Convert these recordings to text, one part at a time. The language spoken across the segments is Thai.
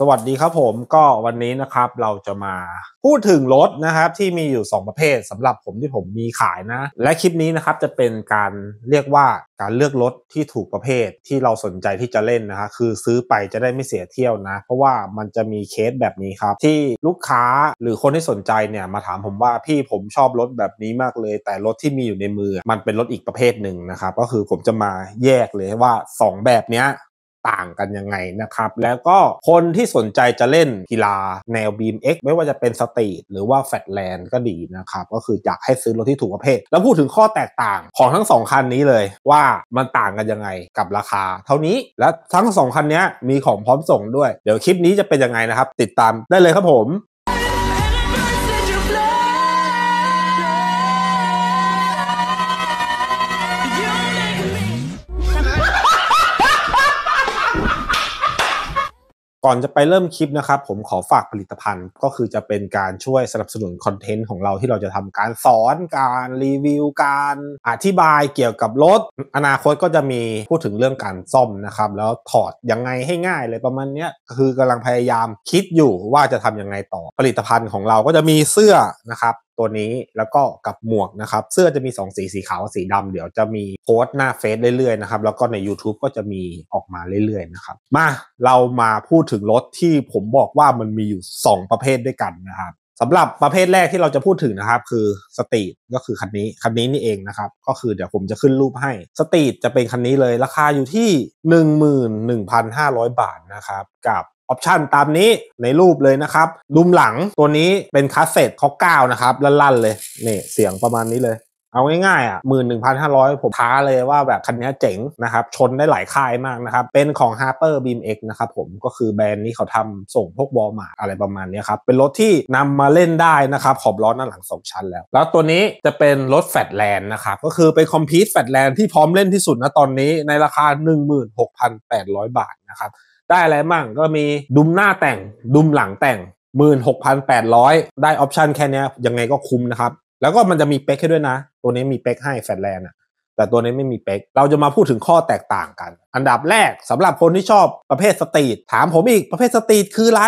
สวัสดีครับผมก็วันนี้นะครับเราจะมาพูดถึงรถนะครับที่มีอยู่ 2 ประเภทสำหรับผมที่ผมมีขายนะ และคลิปนี้นะครับจะเป็นการเรียกว่าการเลือกรถที่ถูกประเภทที่เราสนใจที่จะเล่นนะครคือซื้อไปจะได้ไม่เสียเที่ยวนะ เพราะว่ามันจะมีเคสแบบนี้ครับ ที่ลูกค้าหรือคนที่สนใจเนี่ย มาถามผมว่าพี่ผมชอบรถแบบนี้มากเลย แต่รถที่มีอยู่ในมือ มันเป็นรถอีกประเภทหนึ่งนะครับ ก็คือผมจะมาแยกเลยว่า 2 แบบเนี้ยต่างกันยังไงนะครับแล้วก็คนที่สนใจจะเล่นกีฬาแนว BMX ไม่ว่าจะเป็นสตรีทหรือว่าแฟตแลนด์ก็ดีนะครับก็คืออยากให้ซื้อรถที่ถูกประเภท แล้วพูดถึงข้อแตกต่างของทั้ง2คันนี้เลยว่ามันต่างกันยังไงกับราคาเท่านี้และทั้ง 2 คันนี้มีของพร้อมส่งด้วย เดี๋ยวคลิปนี้จะเป็นยังไงนะครับ ติดตามได้เลยครับผมก่อนจะไปเริ่มคลิปนะครับผมขอฝากผลิตภัณฑ์ก็คือจะเป็นการช่วยสนับสนุนคอนเทนต์ของเราที่เราจะทำการสอนการรีวิวการ อธิบายเกี่ยวกับรถอนาคตก็จะมีพูดถึงเรื่องการซ่อมนะครับ แล้วถอดยังไงให้ง่ายเลยประมาณนี้คือกำลังพยายามคิดอยู่ว่าจะทํำยังไงต่อผลิตภัณฑ์ของเราก็จะมีเสื้อนะครับตัวนี้แล้วก็กับหมวกนะครับ เสื้อจะมี 2 สีสีขาวสีดำ เดี๋ยวจะมีโพสต์หน้าเฟซเรื่อยๆนะครับแล้วก็ใน YouTube ก็จะมีออกมาเรื่อยๆนะครับ มาเรามาพูดถึงรถที่ผมบอกว่ามันมีอยู่ 2 ประเภทด้วยกันนะครับสำหรับประเภทแรกที่เราจะพูดถึงนะครับคือสตรีทก็คือคันนี้ คันนี้นี่เองนะครับ ก็คือเดี๋ยวผมจะขึ้นรูปให้สตรีทจะเป็นคันนี้เลยราคาอยู่ที่ 11,500 บาทนะครับกับออปชันตามนี้ในรูปเลยนะครับลุมหลังตัวนี้เป็นคาสเซ็ตเขาก้าวนะครับ ลั่นๆเลยนี่เสียงประมาณนี้เลย เอาง่ายๆอ่ะหมื่นหนึ่งพันห้าร้อยผมท้าเลยว่าแบบคันนี้เจ๋งนะครับ ชนได้หลายค่ายมากนะครับ เป็นของ Harper Beam X นะครับผมก็คือแบรนด์นี้เขาทำส่งพวกวอลมาอะไรประมาณนี้ครับ เป็นรถที่นำมาเล่นได้นะครับ ขอบล้อหน้าหลังสองชั้นแล้วแล้วตัวนี้จะเป็นรถแฟตแลนด์นะครับก็คือเป็นคอมพิวต์แฟตแลนด์ที่พร้อมเล่นที่สุดนะตอนนี้ในราคา 16,800 บาทนะครับได้อะไรบ้างก็มีดุมหน้าแต่งดุมหลังแต่ง 16,800 ได้ออปชันแค่นี้ยังไงก็คุ้มนะครับแล้วก็มันจะมีเป๊กให้ด้วยนะ ตัวนี้มีเป๊กให้แฟลแลนด์แต่ตัวนี้ไม่มีเป๊กเราจะมาพูดถึงข้อแตกต่างกัน อันดับแรกสำหรับคนที่ชอบประเภทสตรีทถามผมอีกประเภทสตรีทคืออะไร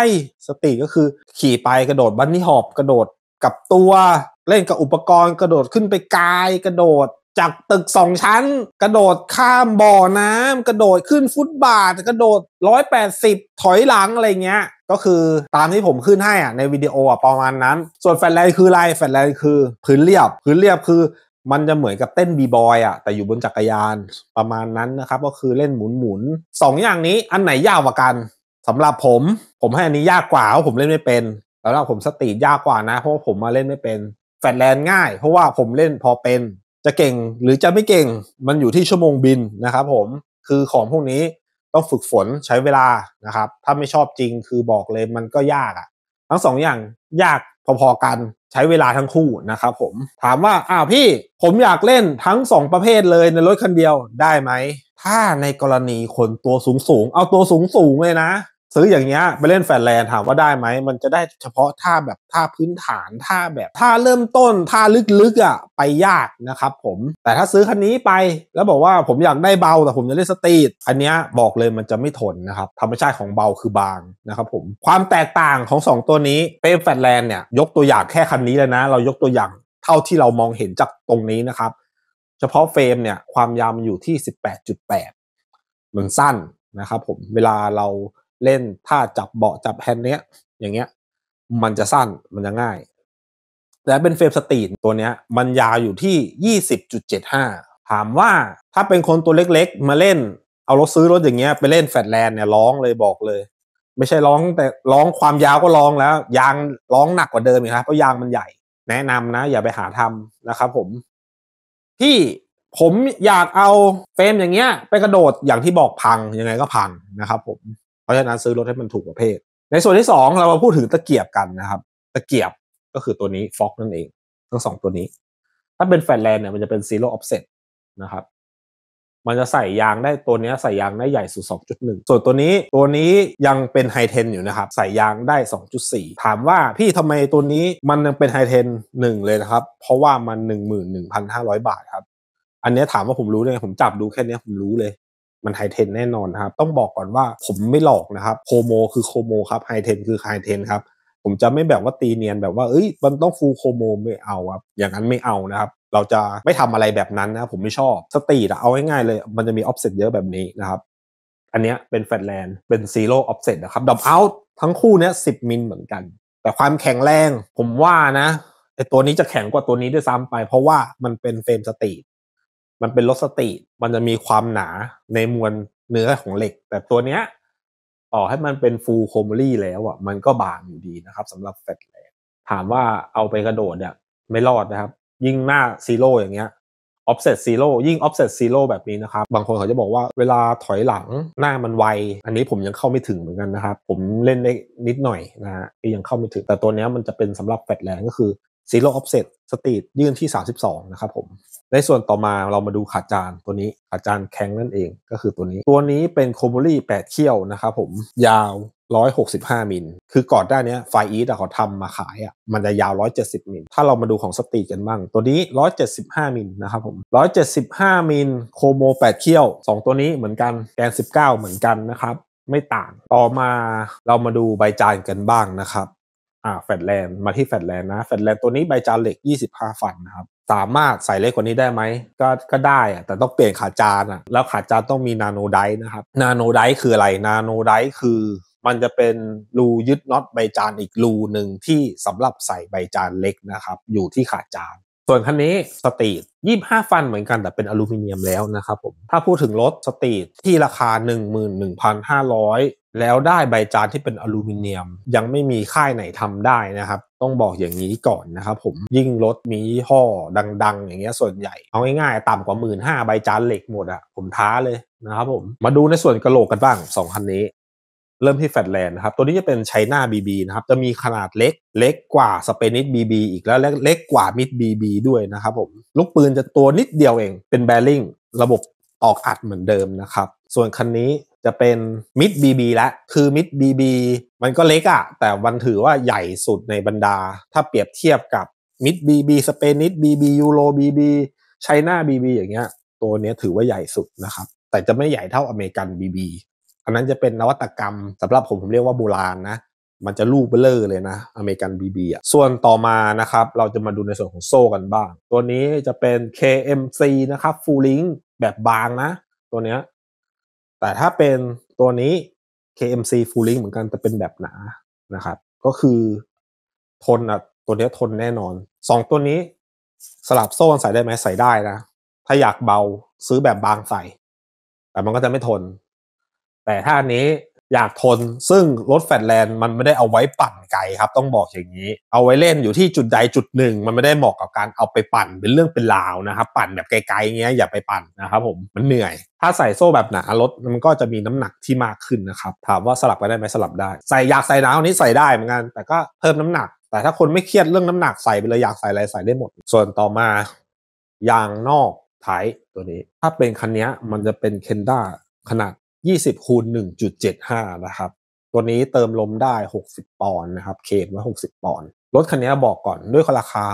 สตรีทก็คือขี่ไปกระโดดบันนี่หอบกระโดดกับตัวเล่นกับอุปกรณ์ กระโดดขึ้นไปกายกระโดดจากตึกสองชั้นกระโดดข้ามบ่อน้ำ กระโดดขึ้นฟุตบาทกระโดดร้อยแปดสิบถอยหลังอะไรเงี้ย ก็คือตามที่ผมขึ้นให้อ่ะในวิดีโออ่ะประมาณนั้น ส่วนแฟนไลน์คืออะไรแฟนไลน์คือพื้นเรียบ พื้นเรียบคือมันจะเหมือนกับเต้นบีบอยอ่ะแต่อยู่บนจักรยานประมาณนั้นนะครับก็คือเล่นหมุนหมุนสองอย่างนี้อันไหนยากกว่ากัน สำหรับผมผมให้อันนี้ยากกว่าเพราะผมเล่นไม่เป็นสำหรับผมสตรีทยากกว่านะ เพราะผมมาเล่นไม่เป็น แฟนแลน ง่ายเพราะว่าผมเล่นพอเป็นะเก่งหรือจะไม่เก่งมันอยู่ที่ชั่วโมงบินนะครับ ผมคือของพวกนี้ต้องฝึกฝนใช้เวลานะครับ ถ้าไม่ชอบจริงคือบอกเลยมันก็ยากอะ่ะ ทั้งสองอย่างยากพอๆกันใช้เวลาทั้งคู่นะครับผมถามว่าอ้าวพี่ผมอยากเล่นทั้ง 2 ประเภทเลยในรถคันเดียวได้ไหมถ้าในกรณีคนตัวสูงสูงเอาตัวสูงสูงเลยนะซื้ออย่างเงี้ยไปเล่นแฟนแลนถามว่าได้ไหม มันจะได้เฉพาะท่าแบบท่าพื้นฐานท่าแบบท่าเริ่มต้นท่าลึกๆอะ่ะไปยากนะครับ ผมแต่ถ้าซื้อคันนี้ไปแล้วบอกว่าผมอยากได้เบาแต่ผมจะเล่นสตรีทอันเนี้ยบอกเลยมันจะไม่ทนนะครับธรรมชาติของเบาคือบางนะครับผมความแตกต่างของ 2ตัวนี้เป้แฟนแลนเนี่ยยกตัวอย่างแค่คันนี้เลยนะ เรายกตัวอย่างเท่าที่เรามองเห็นจากตรงนี้นะครับ เฉพาะเฟรมเนี่ย ความยาวมันอยู่ที่ 18.8มันสั้นนะครับ ผมเวลาเราเล่นท่าจับเบาะจับแฮนด์เนี้ยอย่างเงี้ย มันจะสั้นมันจะง่าย แต่เป็นเฟรมสตรีทตัวเนี้ย มันยาวอยู่ที่ยี่สิบจจุดเ็ดห้าถามว่าถ้าเป็นคนตัวเล็กๆ มาเล่นเอารถซื้อรถอย่างเงี้ยไปเล่นแฟลตแลนด์เนี่ยร้องเลยบอกเลย ไม่ใช่ร้องแต่ร้องความยาวก็ร้องแล้ว ยางร้องหนักกว่าเดิมอีกครับเพราะยางมันใหญ่ แนะนำนะ อย่าไปหาทำนะครับผม ที่ผมอยากเอาเฟรมอย่างเงี้ย ไปกระโดดอย่างที่บอกพังยังไงก็พังนะครับผมราะฉะนั้นซื้อรถให้มันถูกประเภท ในส่วนที่ 2 เรามาพูดถึงตะเกียบกันนะครับ ตะเกียบก็คือตัวนี้ฟ็อกนั่นเอง ทั้งสองตัวนี้ ถ้าเป็นแฟลแลนด์เนี่ยมันจะเป็นซีโร่ออฟเซ็ตนะครับ มันจะใส่ยางได้ตัวนี้ใส่ยางได้ใหญ่สุด2.1 ส่วนตัวนี้ตัวนี้ยังเป็นไฮเทนอยู่นะครับ ใส่ยางได้ 2.4 ถามว่าพี่ทำไมตัวนี้มันยังเป็นไฮเทนหนึ่งเลยนะครับ เพราะว่ามัน11,500บาทครับอันนี้ถามว่าผมรู้เลยผมจับดูแค่นี้ผมรู้เลยมันไฮเทนแน่นอนนครับต้องบอกก่อนว่าผมไม่หลอกนะครับโคโมคือโคโมครับไฮเทนคือไฮเทนครับ ผมจะไม่แบบว่าตีเนียน แบบว่าเอ้ย มันต้องฟูโคโมไม่เอาครับ อย่างนั้นไม่เอานะครับ เราจะไม่ทำอะไรแบบนั้นนะ ผมไม่ชอบสตีดเอาง่ายๆเลย มันจะมีออฟเซตเยอะแบบนี้นะครับ อันนี้เป็นแฟลตแลนด์เป็นซีโร่ออฟเซตนะครับดับเอาทั้งคู่เนี้ยสิบมิลเหมือนกัน แต่ความแข็งแรง ผมว่านะไอตัวนี้จะแข็งกว่าตัวนี้ด้วยซ้ำไปเพราะว่ามันเป็นเฟรมสตีดมันเป็นรถสติมันจะมีความหนาในมวลเนื้อของเหล็ก แต่ตัวเนี้ยต่อให้มันเป็นฟูลโคมรี่แล้วอ่ะ มันก็บางอยู่ดีนะครับสำหรับแฟตแลนถามว่าเอาไปกระโดดเนี่ย ไม่รอดนะครับ ยิ่งหน้าซีโร่อย่างเงี้ยออฟเซตซีโร่ยิ่งออฟเซตซีโร่แบบนี้นะครับ บางคนเขาจะบอกว่าเวลาถอยหลังหน้ามันไว อันนี้ผมยังเข้าไม่ถึงเหมือนกันนะครับ ผมเล่นได้นิดหน่อยนะฮะยังเข้าไม่ถึง แต่ตัวเนี้ยมันจะเป็นสำหรับแฟลตแลนก็คือซีโร่ออฟเซตสตรีทยื่นที่32นะครับผมในส่วนต่อมาเรามาดูขาจานตัวนี้ขาจานแข็งนั่นเอง ก็คือตัวนี้ตัวนี้เป็นโคโมลี่แปดเขี้ยวนะครับ ผมยาว 165 มิล คือก่อนหน้านี้ไฟอีทเขาทำมาขายอ่ะมันจะยาว 170 มิลถ้าเรามาดูของสตีกันบ้างตัวนี้ 175มิลนะครับผม 175มิลโคโม 8เขี้ยว 2 ตัวนี้เหมือนกันแกน 19 เหมือนกันนะครับ ไม่ต่างต่อมา เรามาดูใบจานกันบ้างนะครับอ่าแฟตแลนด์มาที่แฟตแลนด์นะแฟตแลนด์ตัวนี้ใบจานเหล็ก 25 ฟันนะครับ สามารถใส่เล็กกว่านี้ได้ไหม ก็ก็ได้อะแต่ต้องเปลี่ยนขาจานอะแล้วขาจานต้องมีนาโนไดนะครับนาโนไดคืออะไรนาโนไดคือ มันจะเป็นรูยึดน็อตใบจานอีกรูหนึ่งที่สำหรับใส่ใบจานเล็กนะครับ อยู่ที่ขาจานส่วนคันนี้ สตีดยี่ห้าฟันเหมือนกันแต่เป็นอลูมิเนียมแล้วนะครับผม ถ้าพูดถึงรถสตีดที่ราคา 11,500 แล้วได้ใบจานที่เป็นอลูมิเนียม ยังไม่มีค่ายไหนทำได้นะครับ ต้องบอกอย่างนี้ก่อนนะครับผม ยิ่งรถมีห่อดัง ๆ อย่างเงี้ยส่วนใหญ่เอาง่ายๆต่ำกว่า1 5ื่นใบจานเหล็กหมดอะผมท้าเลยนะครับผม มาดูในส่วนกระโหลกกันบ้าง2คันนี้เริ่มที่แฟตแลนด์นะครับ ตัวนี้จะเป็นไชน่าบีบีนะครับ จะมีขนาดเล็กเล็กกว่าสเปนิสบีบีอีกแล้วเล็กกว่ามิดบีบีด้วยนะครับผมลูกปืนจะตัวนิดเดียวเองเป็นแบริ่งระบบออกอัดเหมือนเดิมนะครับ ส่วนคันนี้จะเป็นมิดบีบีและคือมิดบีบีมันก็เล็กอะแต่มันถือว่าใหญ่สุดในบรรดา ถ้าเปรียบเทียบกับมิดบีบีสเปนิสบีบียูโรบีบีไชน่าบีบีอย่างเงี้ยตัวนี้ถือว่าใหญ่สุดนะครับแต่จะไม่ใหญ่เท่าอเมริกันบีบีอันนั้นจะเป็นนวัตกรรมสำหรับผมผมเรียกว่าโบราณนะ มันจะลูกเบลเลอร์เลยนะอเมริกันบีบีอ่ะส่วนต่อมานะครับ เราจะมาดูในส่วนของโซ่กันบ้าง ตัวนี้จะเป็น KMC นะครับฟูลิงแบบบางนะ ตัวเนี้ยแต่ถ้าเป็นตัวนี้ KMC full link เหมือนกันแต่เป็นแบบหนานะครับ ก็คือทนอ่ะตัวเนี้ยทนแน่นอน สองตัวนี้สลับโซ่ใส่ได้ไหมใส่ได้นะถ้าอยากเบาซื้อแบบบางใส่ แต่มันก็จะไม่ทนแต่ถ้านี้อยากทนซึ่งรถแฟตแลนด์มันไม่ได้เอาไว้ปั่นไกลครับ ต้องบอกอย่างนี้ เอาไว้เล่นอยู่ที่จุดใดจุดหนึ่ง มันไม่ได้เหมาะกับการเอาไปปั่นเป็นเรื่องเป็นราวนะครับ ปั่นแบบไกลๆเงี้ยอย่าไปปั่นนะครับ ผมมันเหนื่อย ถ้าใส่โซ่แบบหนารถมันก็จะมีน้ำหนักที่มากขึ้นนะครับ ถามว่าสลับไปได้ไหมสลับได้ ใส่อยากใส่หนาวนี้ใส่ได้เหมือนกันแต่ก็เพิ่มน้ำหนัก แต่ถ้าคนไม่เครียดเรื่องน้ำหนักใส่ไปเลยอยากใส่อะไรใส่ได้หมด ส่วนต่อมายางนอกท้ายตัวนี้ ถ้าเป็นคันนี้มันจะเป็นเคนด้าขนาด20คูณ1.75 นะครับ ตัวนี้เติมลมได้ 60 ปอนด์นะครับเขตไว้60 ปอนด์รถคันนี้บอกก่อนด้วยราคา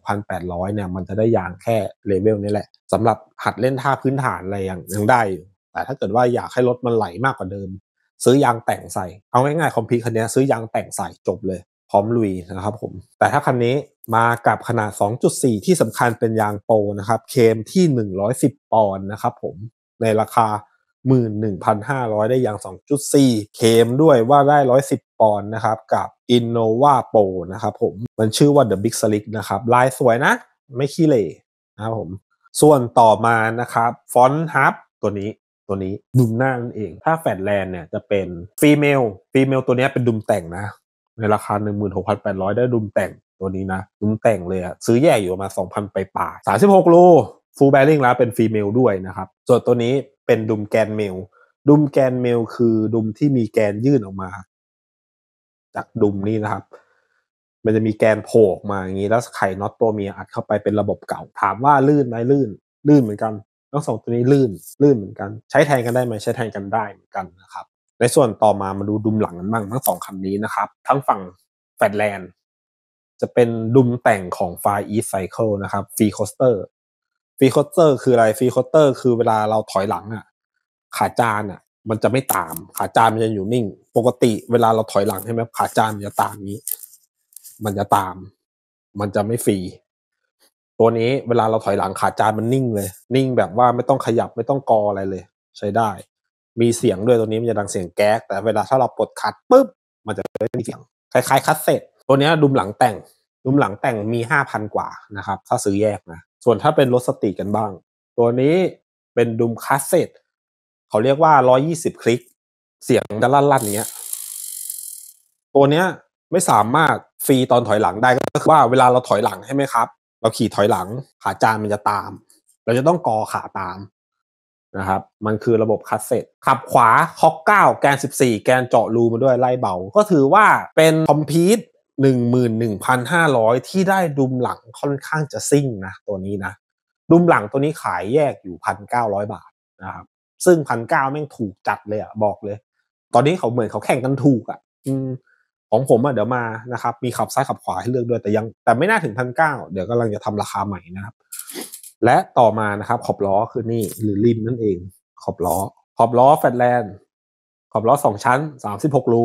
16,800 เนี่ย มันจะได้ยางแค่เลเวลนี้แหละสำหรับหัดเล่นท่าพื้นฐานอะไรยังยังได้อยู่แต่ถ้าเกิดว่าอยากให้รถมันไหลมากกว่าเดิม ซื้อยางแต่งใส่เอาง่ายๆคอมพิวคันนี้ซื้อยางแต่งใส่จบเลยพร้อมลุยนะครับผมแต่ถ้าคันนี้มากับขนาด2.4 ที่สำคัญเป็นยางโปนะครับเคมที่ 110 ปอนด์นะครับผมในราคา11,500 ได้อย่าง 2.4 เคมด้วยว่าได้ 110ปอนด์นะครับ กับ Innova Pro นะครับผมมันชื่อว่า The Big Slick นะครับลายสวยนะ ไม่ขี้เหร่นะครับผม ส่วนต่อมานะครับฟอนต์ฮับตัวนี้ตัวนี้ดุมหน้านั่นเองถ้าแฟดแลนด์เนี่ยจะเป็นฟีเมลฟีเมลตัวนี้เป็นดุมแต่งนะ ในราคา 16,800 ได้ดุมแต่งตัวนี้นะดุมแต่งเลยอะซื้อแย่อยู่มา 2,000ไปป่า36โลฟูลแบลิงแล้วเป็นฟีเมลด้วยนะครับ ส่วนตัวนี้เป็นดุมแกนเมล ดุมแกนเมลคือดุมที่มีแกนยื่นออกมา จากดุมนี่นะครับ มันจะมีแกนโผล่ออกมาอย่างนี้ แล้วไข่น็อตตัวเมียอัดเข้าไปเป็นระบบเก่า ถามว่าลื่นไหมลื่น ลื่นเหมือนกัน ทั้งสองตัวนี้ลื่น ลื่นเหมือนกัน ใช้แทนกันได้ไหมใช้แทนกันได้เหมือนกันนะครับ ในส่วนต่อมามาดูดุมหลังกันบ้างทั้งสองคันนี้นะครับ ทั้งฝั่งแฟลตแลนด์จะเป็นดุมแต่งของไฟอีสไซเคิลนะครับฟรีคอสเตอร์ฟรีคสเตอร์ คืออะไรฟรีคสเตอร์ คือเวลาเราถอยหลังอ่ะ ขาจานอ่ะ มันจะไม่ตาม ขาจานมันจะอยู่นิ่ง ปกติเวลาเราถอยหลังใช่ไหมขาจานมันจะตามนี้ มันจะตาม มันจะไม่ฟรี ตัวนี้เวลาเราถอยหลังขาจานมันนิ่งเลย นิ่งแบบว่าไม่ต้องขยับไม่ต้องกออะไรเลย ใช้ได้ มีเสียงด้วยตัวนี้มันจะดังเสียงแก๊ก แต่เวลาถ้าเราปลดคัดปุ๊บ มันจะไม่มีเสียง คล้ายๆคัสเซ็ตตัวนี้ดุมหลังแต่งดุมหลังแต่งมีห้าพันกว่านะครับ ถ้าซื้อแยกนะส่วนถ้าเป็นรถสติกันบ้าง ตัวนี้เป็นดุมคาสเซตเขาเรียกว่า 120 คลิก เสียงด้านลั่นเนี้ยตัวเนี้ยไม่สามารถ ฟรีตอนถอยหลังได้ก็คือว่าเวลาเราถอยหลังใช่ไหมครับ เราขี่ถอยหลังขาจานมันจะตาม เราจะต้องกอขาตามนะครับมันคือระบบคัสเซ็ตขับขวาฮอกเก้าแกน 14 แกนเจาะรูมาด้วย ไล่เบา ก็ถือว่าเป็นคอมพิวหหหหนนนนึึ่่่งงมืพั้าร้อยที่ได้ดุมหลังค่อนข้างจะซิ่งนะตัวนี้นะ ดุมหลังตัวนี้ขายแยกอยู่พันเก้าร้อยบาทนะครับ ซึ่งพันเก้าแม่งถูกจัดเลยอะบอกเลย ตอนนี้เขาเหมือนเขาแข่งกันถูกอะอืมของผมอะเดี๋ยวมานะครับมีขับซ้ายขับขวาให้เลือกด้วยแต่ยังแต่ไม่น่าถึงพันเก้าเดี๋ยวกำลังจะทำราคาใหม่นะครับ และต่อมานะครับขอบล้อ คือนี่หรือริมนั่นเอง ขอบล้อขอบล้อแฟลตแลนด์ขอบล้อสองชั้นสามสิบหกรู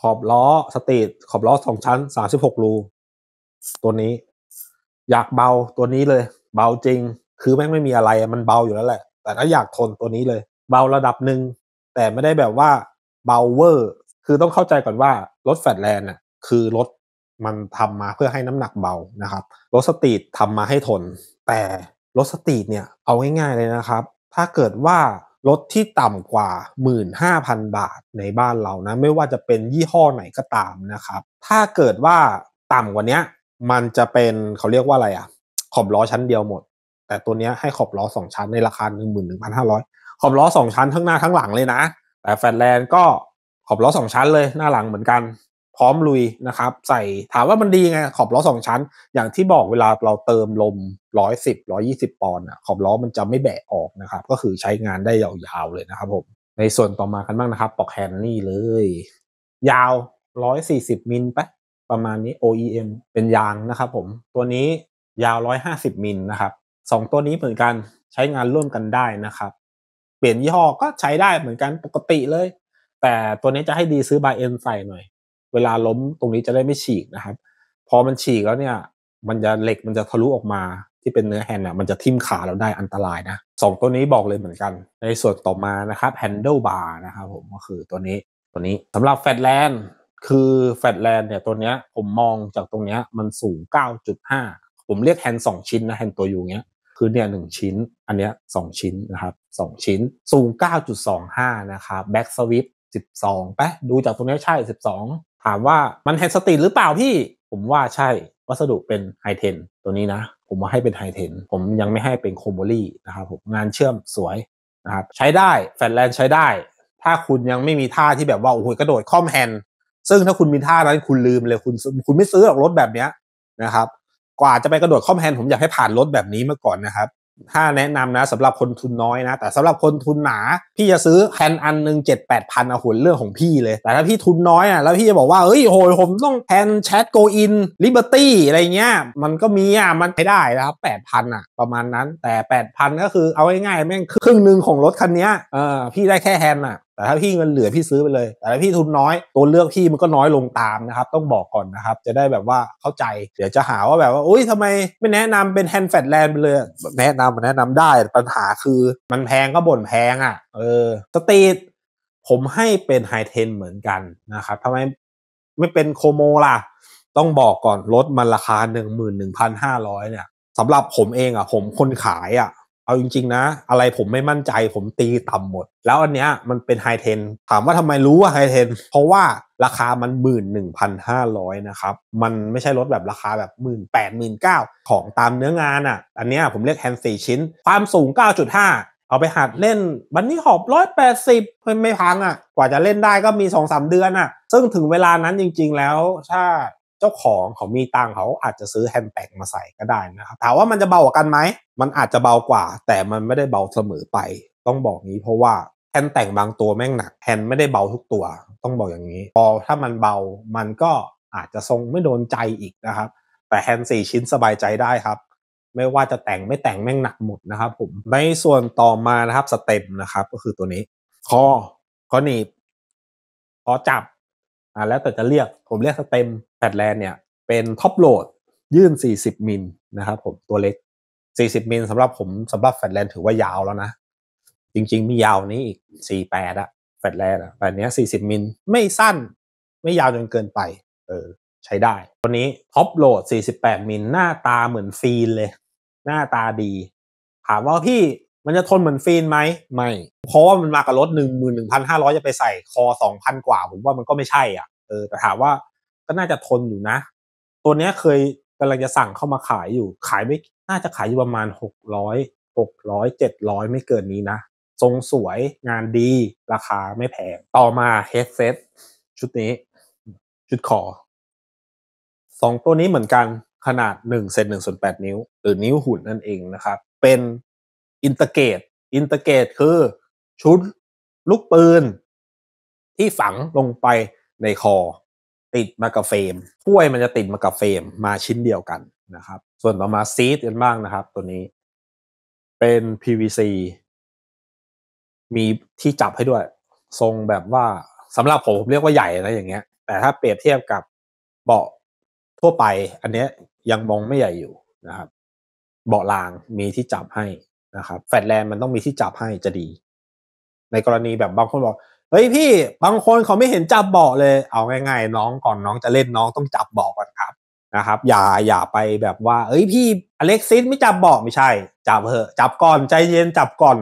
ขอบล้อสตรีทขอบล้อสองชั้นสามสิบหกรูตัวนี้ อยากเบาตัวนี้เลย เบาจริง คือแม่งไม่มีอะไรมันเบาอยู่แล้วแหละ แต่ถ้าอยากทนตัวนี้เลย เบาระดับหนึ่งแต่ไม่ได้แบบว่าเบาเวอร์ คือต้องเข้าใจก่อนว่ารถแฟตแลนด์น่ะคือรถมันทำมาเพื่อให้น้ำหนักเบานะครับ รถสตรีททำมาให้ทนแต่รถสตรีทเนี่ยเอาง่ายๆเลยนะครับ ถ้าเกิดว่ารถที่ต่ำกว่า 15,000 บาทในบ้านเรานะไม่ว่าจะเป็นยี่ห้อไหนก็ตามนะครับ ถ้าเกิดว่าต่ำกว่านี้มันจะเป็นเขาเรียกว่าอะไรอะขอบล้อชั้นเดียวหมด แต่ตัวนี้ให้ขอบล้อ2ชั้นในราคา 11,500 ขอบล้อ2ชั้นทั้งหน้าทั้งหลังเลยนะ แต่แฟลตแลนด์ก็ขอบล้อ2ชั้นเลยหน้าหลังเหมือนกันพร้อมลุยนะครับใส่ถามว่ามันดีไงขอบล้อสองชั้น อย่างที่บอกเวลาเราเติมลมร้อยสิบร้อยี่สิบปอนด์ขอบล้อมันจะไม่แบะออกนะครับก็คือใช้งานได้ยาวๆเลยนะครับผมในส่วนต่อมากันบ้างนะครับปอกแฮนนี่เลยยาวร้อยสี่สิบมิลปะประมาณนี้ OEM เป็นยางนะครับผมตัวนี้ยาวร้อยห้าสิบมิลนะครับสองตัวนี้เหมือนกันใช้งานร่วมกันได้นะครับ เปลี่ยนยี่ห้อก็ใช้ได้เหมือนกันปกติเลย แต่ตัวนี้จะให้ดีซื้อบายเอ็นใส่หน่อยเวลาล้มตรงนี้จะได้ไม่ฉีกนะครับ พอมันฉีกแล้วเนี่ยมันจะเหล็กมันจะทะลุออกมา ที่เป็นเนื้อแฮนด์เนี่ยมันจะทิ่มขาเราได้อันตรายนะสองตัวนี้บอกเลยเหมือนกัน ในส่วนต่อมานะครับแฮ์เดิลบาร์นะครับผม ก็คือตัวนี้ตัวนี้สำหรับแฟตแลนด์คือแฟตแลนด์เนี่ยตัวเนี้ยผมมองจากตรงเนี้ยมันสูง 9.5 ผมเรียกแฮนด์สองชิ้นนะแฮนด์ตัวอยู่เนี้ยคือเนี่ยหชิ้นอันเนี้ยสชิ้นนะครับสชิ้น สูง 9.25 นะครับแบ็กสวิฟ12ปะดูจากตรงนี้ใช่ 12ถามว่ามันแฮนสตรีนหรือเปล่าพี่ผมว่าใช่วัสดุเป็นไฮเทนตัวนี้นะ ผมมาให้เป็นไฮเทนผมยังไม่ให้เป็นโคมโมลี่นะครับผม งานเชื่อมสวยนะครับ ใช้ได้แฟลตแลนใช้ได้ ถ้าคุณยังไม่มีท่าที่แบบว่า โอ้โหกระโดดคอมแฮนซึ่งถ้าคุณมีท่านั้นคุณลืมเลยคุณคุณไม่ซื้อรอกรถแบบเนี้ยนะครับ กว่าจะไปกระโดดคอมแฮนผมอยากให้ผ่านรถแบบนี้มาก่อนนะครับถ้าแนะนำนะสำหรับคนทุนน้อยนะ แต่สำหรับคนทุนหนา พี่จะซื้อแผ่นอันหนึ่งเจ็ดแปดพันเอาหุ่นเรื่องของพี่เลยแต่ถ้าพี่ทุนน้อยอ่ะแล้วพี่จะบอกว่า เฮ้ยโหยผมต้องแผ่นแชทโกอินลิเบอร์ตี้อะไรเงี้ยมันก็มีอ่ะมันไม่ได้นะครับแปดพันอ่ะ ประมาณนั้นแต่แปดพันก็คือเอาง่ายๆแม่งครึ่งหนึ่งของรถคันนี้เออพี่ได้แค่แฮนอ่ะแต่ถ้าพี่เงินเหลือพี่ซื้อไปเลย แต่ถ้าพี่ทุนน้อยตัวเลือกพี่มันก็น้อยลงตามนะครับ ต้องบอกก่อนนะครับ จะได้แบบว่าเข้าใจเดี๋ยวจะหาว่าแบบว่าอุ้ยทำไมไม่แนะนำเป็นแฮนด์แฟตแลนด์ไปเลยแนะนำมแนะนำได้ปัญหาคือมันแพงก็บ่นแพงอะ่ะ เออสตรีทผมให้เป็นไฮเทน เหมือนกันนะครับทำไมไม่เป็นโคโมล่ะต้องบอกก่อนรถมันราคา11,500เนี่ยสำหรับผมเองอะ่ะ ผมคนขายอะ่ะเอาจริงๆนะ อะไรผมไม่มั่นใจผมตีต่ำหมด แล้วอันเนี้ยมันเป็นไฮเทนถามว่าทำไมรู้ว่าไฮเทนเพราะว่าราคามัน 11,500นะครับ มันไม่ใช่รถแบบราคาแบบ 18,000นเ0้าของตามเนื้องานอะ่ะ อันเนี้ยผมเรียกแฮนด์สชิ้น ความสูง 9.5 เอาไปหัดเล่นบันนี้หอบร้อยแปดสิบไม่พังอะ่ะกว่าจะเล่นได้ก็มีสองสามเดือนอะ่ะ ซึ่งถึงเวลานั้นจริง ๆ แล้วถ้าเจ้าของเขามีตังเขาอาจจะซื้อแฮนด์แบกมาใส่ก็ได้นะครับถามว่ามันจะเบากันไหม มันอาจจะเบากว่า แต่มันไม่ได้เบาเสมอไป ต้องบอกนี้เพราะว่าแฮนด์แต่งบางตัวแม่งหนักแฮนด์ไม่ได้เบาทุกตัว ต้องบอกอย่างนี้ พอถ้ามันเบามันก็อาจจะทรงไม่โดนใจอีกนะครับ แต่แฮนด์สี่ชิ้นสบายใจได้ครับ ไม่ว่าจะแต่งไม่แต่งแม่งหนักหมดนะครับผมในส่วนต่อมานะครับสเต็มนะครับ ก็คือตัวนี้คอคอหนีบคอจับอ่าแล้วแต่จะเรียกผมเรียกสเต็มแพดแลนเนี่ย เป็นท็อปโหลดยื่น 40มิลนะครับผมตัวเล็ก 40มิลสำหรับผมสำหรับแฟลตแลนถือว่ายาวแล้วนะ จริงๆมียาวนี้อีก 48อะแฟลตแลนอะแต่เนี้ย40มิลไม่สั้น ไม่ยาวจนเกินไป เออใช้ได้ตัวนี้ท็อปโหลด48มิลหน้าตาเหมือนฟีนเลย หน้าตาดีถามว่าพี่มันจะทนเหมือนฟีนไหมไม่ เพราะว่ามันมากับรถหนึ่งหมื่นหนึ่งพันห้าร้อยจะไปใส่คอสองพันกว่าผมว่ามันก็ไม่ใช่อ่ะ เออแต่ถามว่าก็น่าจะทนอยู่นะ ตัวเนี้ยเคยกำลังจะสั่งเข้ามาขายอยู่ ขายไม่น่าจะขายอยู่ประมาณหกร้อยหกร้อยเจ็ดร้อยไม่เกินนี้นะ ทรงสวยงานดี ราคาไม่แพงต่อมาเฮดเซตชุดนี้ชุดคอสองตัวนี้เหมือนกัน ขนาดหนึ่งเซนหนึ่งส่วนแปดนิ้วหรือนิ้วหุ่นนั่นเองนะครับเป็นอินเตอร์เกตอินเตอร์เกตคือชุดลูกปืน ที่ฝังลงไปในคอติดมากับเฟรมถ้วยมันจะติดมากับเฟรมมาชิ้นเดียวกันนะครับ ส่วนต่อมาซีดกันบ้างนะครับ ตัวนี้ เป็น PVC มีที่จับให้ด้วย ทรงแบบว่าสำหรับผมผมเรียกว่าใหญ่นะ อย่างเงี้ยแต่ถ้าเปรียบเทียบกับเบาะทั่วไป อันเนี้ยยังมองไม่ใหญ่อยู่นะครับเบาะรางมีที่จับให้นะครับแฟลตแลนมันต้องมีที่จับให้จะดี ในกรณีแบบบางคนบอกเฮ้ยพี่บางคนเขาไม่เห็นจับเบาะเลยเอาง่าย ๆ น้องก่อนน้องจะเล่นน้องต้องจับเบาะก่อนครับนะครับ อย่าอย่าไปแบบว่า เอ้ยพี่อเล็กซิสไม่จับเบาะไม่ใช่ จับเถอะ จับก่อนใจเย็นจับก่อน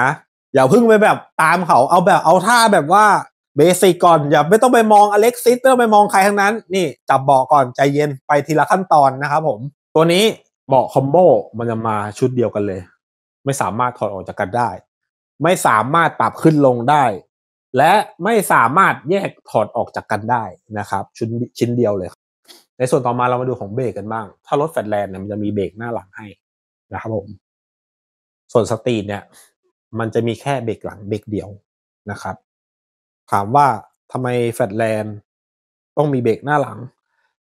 นะอย่าพึ่งไปแบบตามเขาเอาแบบเอาท่าแบบว่าเบสิกก่อนอย่าไม่ต้องไปมองอเล็กซิสไม่ต้องไปมองใครทั้งนั้น นี่จับเบาะก่อนใจเย็นไปทีละขั้นตอนนะครับผม ตัวนี้เบาะคอมโบมันจะมาชุดเดียวกันเลยไม่สามารถถอดออกจากกันได้ ไม่สามารถปรับขึ้นลงได้ และไม่สามารถแยกถอดออกจากกันได้นะครับชิ้นชิ้นเดียวเลยในส่วนต่อมาเรามาดูของเบรกกันบ้าง ถ้ารถแฟลตแลนด์เนี่ยมันจะมีเบรกหน้าหลังให้นะครับผมส่วนสตรีทเนี่ยมันจะมีแค่เบรกหลังเบรกเดียวนะครับถามว่าทำไมแฟลตแลนด์ต้องมีเบรกหน้าหลัง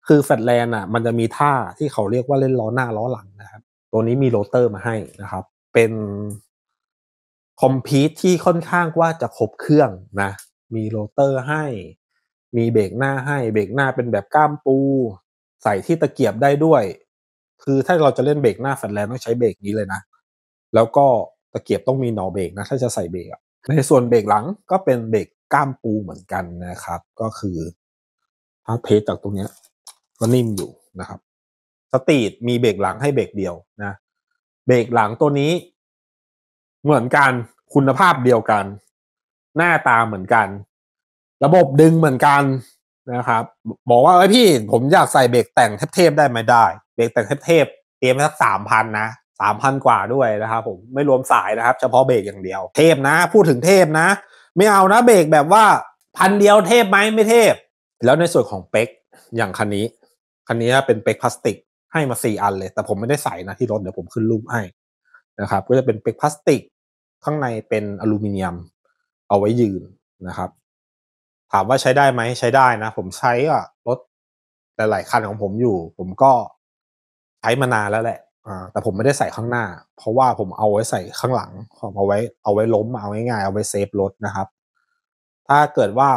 คือแฟลตแลนด์อ่ะ มันจะมีท่าที่เขาเรียกว่าเล่นล้อหน้าล้อหลังนะครับ ตัวนี้มีโรเตอร์มาให้นะครับเป็นคอมพิวที่ค่อนข้างว่าจะครบเครื่องนะ มีโรเตอร์ให้ มีเบรกหน้าให้เบรกหน้าเป็นแบบก้ามปู ใส่ที่ตะเกียบได้ด้วย คือถ้าเราจะเล่นเบรกหน้าแฟลแลนต้องใช้เบรกนี้เลยนะ แล้วก็ตะเกียบต้องมีหนอเบรกนะ ถ้าจะใส่เบรกในส่วนเบรกหลังก็เป็นเบรกก้ามปูเหมือนกันนะครับ ก็คือถ้าเพจจากตรงนี้ก็นิ่มอยู่นะครับสตีดมีเบรกหลังให้เบรกเดียวนะเบรกหลังตัวนี้เหมือนกันคุณภาพเดียวกัน หน้าตาเหมือนกัน ระบบดึงเหมือนกันนะครับบอกว่าเอ้ยพี่ผมอยากใส่เบรกแต่งเทพๆได้ไหมได้เบรกแต่งเทพๆเตรียมสักสามพันนะสามพันกว่าด้วยนะครับผมไม่รวมสายนะครับเฉพาะเบรกอย่างเดียวเทพนะ พูดถึงเทพนะ ไม่เอานะเบรกแบบว่าพันเดียวเทพไหมไม่เทพ แล้วในส่วนของเป็กอย่างคันนี้คันนี้เป็นเป็กพลาสติกให้มาสี่อันเลยแต่ผมไม่ได้ใส่นะที่รถเดี๋ยวผมขึ้นรูปให้นะครับ ก็จะเป็นเป็กพลาสติกข้างในเป็นอลูมิเนียม เอาไว้ยืนนะครับถามว่าใช้ได้ไหมใช้ได้นะผมใช้อะรถหลายๆคันของผมอยู่ ผมก็ใช้มานานแล้วแหละแต่ผมไม่ได้ใส่ข้างหน้า เพราะว่าผมเอาไว้ใส่ข้างหลังเอาไว้เอาไว้ล้มเอาง่ายๆเอาไว้เซฟรถนะครับถ้าเกิดว่า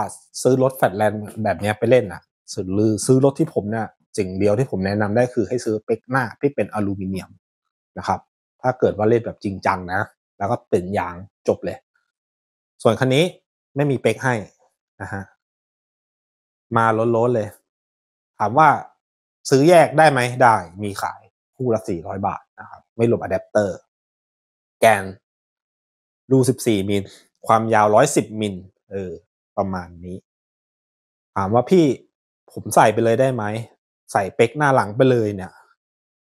ซื้อรถแฟลตแลนด์แบบนี้ไปเล่นอ่ะซือซื้อรถที่ผมเนี่ยสิ่งเดียวที่ผมแนะนำได้คือให้ซื้อเป็กหน้าที่เป็นอลูมิเนียมนะครับ ถ้าเกิดว่าเล่นแบบจริงจังนะ แล้วก็เป็นยางจบเลย ส่วนคันนี้ไม่มีเป็กให้นะฮะมาล้นๆเลย ถามว่าซื้อแยกได้ไหมได้ มีขายคู่ละสี่ร้อยบาทนะครับไม่รวมอะแดปเตอร์ แกนรูสิบสี่มิลความยาวร้อยสิบมิลเออ ประมาณนี้ถามว่าพี่ผมใส่ไปเลยได้ไหมใส่เป็กหน้าหลังไปเลยเนี่ย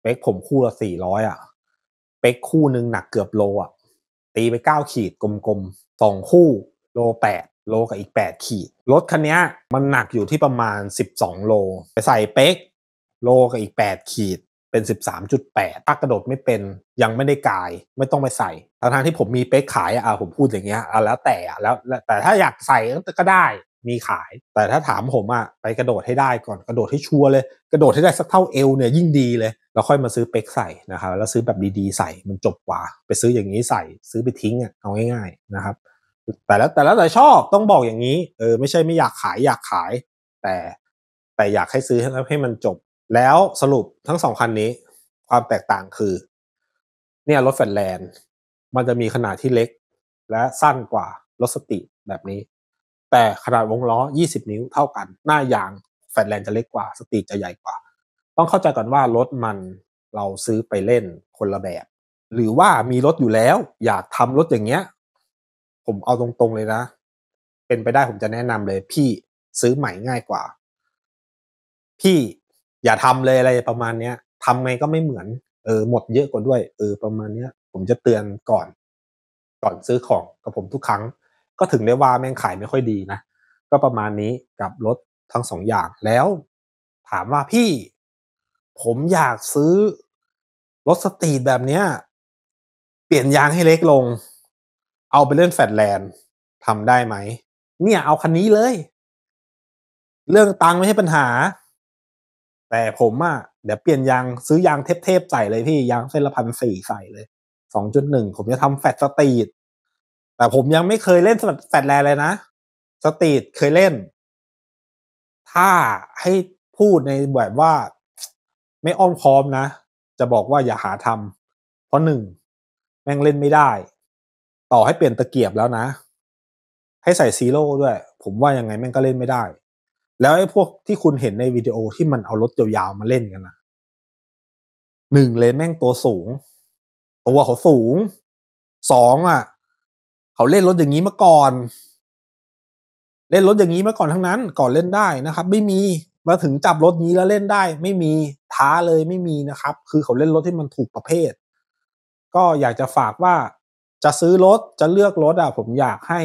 เป็กผมคู่ละสี่ร้อยอ่ะเป็กคู่หนึ่งหนักเกือบโลอ่ะตีไปเก้าขีด กลมๆสองคู่ โลแปดโลกับอีกแปดขีดรถคันนี้มันหนักอยู่ที่ประมาณสิบสองโล ไปใส่เป็กโลกับอีกแปดขีดเป็นสิบสามจุดแปดต้กกระโดดไม่เป็นยังไม่ได้กายไม่ต้องไปใส่ทางทางที่ผมมีเป๊กขายอ่ะผมพูดอย่างเงี้ยอ่ะแล้วแต่อ่ะแล้วแต่ถ้าอยากใส่ก็ได้มีขายแต่ถ้าถามผมอะไปกระโดดให้ได้ก่อนกระโดดให้ชัวร์เลย กระโดดให้ได้สักเท่าเอวเนี่ยยิ่งดีเลย แล้วค่อยมาซื้อเป็กใส่นะครับแล้วซื้อแบบดีๆใส่มันจบกว่า ไปซื้ออย่างนี้ใส่ ซื้อไปทิ้งอะเอาง่ายๆนะครับ แต่แล้วแต่แล้วแต่ชอบต้องบอกอย่างนี้ เออ ไม่ใช่ไม่อยากขายอยากขาย แต่แต่อยากให้ซื้อให้มันจบแล้วสรุปทั้งสองคันนี้ ความแตกต่างคือ เนี่ยรถแฟนแลนด์มันจะมีขนาดที่เล็ก และสั้นกว่ารถสติแบบนี้แต่ขนาดวงล้อ 20 นิ้วเท่ากัน หน้ายางแฟลตแลนจะเล็กกว่า สตีจะใหญ่กว่า ต้องเข้าใจก่อนว่ารถมันเราซื้อไปเล่นคนละแบบ หรือว่ามีรถอยู่แล้ว อยากทำรถอย่างเงี้ย ผมเอาตรงๆเลยนะ เป็นไปได้ผมจะแนะนำเลย พี่ซื้อใหม่ง่ายกว่า พี่ อย่าทำเลยอะไรประมาณเนี้ยทำไงก็ไม่เหมือน เออหมดเยอะกว่าด้วย เออ ประมาณเนี้ยผมจะเตือนก่อน ก่อนซื้อของกับผมทุกครั้งก็ถึงได้ว่าแม่งขายไม่ค่อยดีนะ ก็ประมาณนี้กับรถทั้งสองอย่างแล้ว ถามว่าพี่ ผมอยากซื้อรถสตรีทแบบเนี้ย เปลี่ยนยางให้เล็กลง เอาไปเล่นแฟดแลนด์ทำได้ไหม เนี่ยเอาคันนี้เลย เรื่องตังไม่ใช่ปัญหา แต่ผมอะ่ะ เดี๋ยวเปลี่ยนยางซื้อยางเทพๆใส่เลยพี่ ยางเส้นละพันสี่ใส่เลยสองจุดหนึ่งผมจะทำแฟดสตรีทแต่ผมยังไม่เคยเล่นแฟลตแลเลยนะสตรีทเคยเล่น ถ้าให้พูดในแบบว่าไม่อ้อมค้อมนะจะบอกว่าอย่าหาทำเพราะหนึ่งแม่งเล่นไม่ได้ ต่อให้เปลี่ยนตะเกียบแล้วนะ ให้ใส่ซีโร่ด้วย ผมว่ายังไงแม่งก็เล่นไม่ได้ แล้วไอ้พวกที่คุณเห็นในวิดีโอที่มันเอารถยาวๆมาเล่นกันนะหนึ่งเลยแม่งตัวสูงตัวเขาสูงสองอ่ะเขาเล่นรถอย่างนี้มาก่อน เล่นรถอย่างนี้มาก่อนทั้งนั้น ก่อนเล่นได้นะครับ ไม่มีมาถึงจับรถนี้แล้วเล่นได้ ไม่มีท้าเลยไม่มีนะครับ คือเขาเล่นรถที่มันถูกประเภท ก็อยากจะฝากว่าจะซื้อรถจะเลือกรถอ่ะผมอยากให้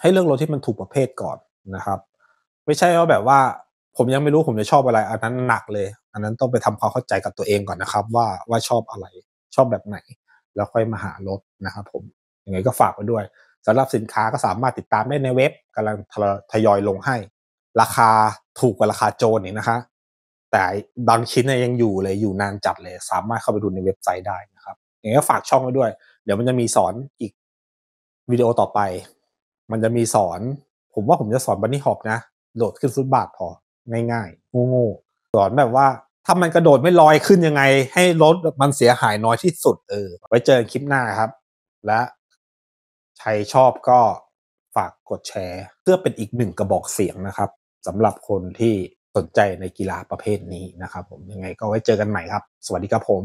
ให้เลือกรถที่มันถูกประเภทก่อนนะครับไม่ใช่ว่าแบบว่า ผมยังไม่รู้ผมจะชอบอะไร อันนั้นหนักเลย อันนั้นต้องไปทำความเข้าใจกับตัวเองก่อนนะครับ ว่าว่าชอบอะไร ชอบแบบไหน แล้วค่อยมาหารถนะครับ ผมยังไงก็ฝากไว้ด้วยสำหรับสินค้าก็สามารถติดตามได้ในเว็บกำลังทยอยลงให้ ราคาถูกกว่าราคาโจนนี่นะคะแต่บางชิ้นยังอยู่เลยอยู่นานจัดเลย สามารถเข้าไปดูในเว็บไซต์ได้นะครับอย่างนี้ฝากช่องไว้ด้วย เดี๋ยวมันจะมีสอนอีก วิดีโอต่อไป มันจะมีสอน ผมว่าผมจะสอนบันนี่ฮอปนะโหลดขึ้นฟุตบาทพอง่ายๆโง่ๆสอนแบบว่าถ้ามันกระโดดไม่ลอยขึ้นยังไง ให้รถมันเสียหายน้อยที่สุดเออไว้เจอคลิปหน้าครับ และใครชอบก็ฝากกดแชร์เพื่อเป็นอีกหนึ่งกระบอกเสียงนะครับสำหรับคนที่สนใจในกีฬาประเภทนี้นะครับ ผมยังไงก็ไว้เจอกันใหม่ครับ สวัสดีครับผม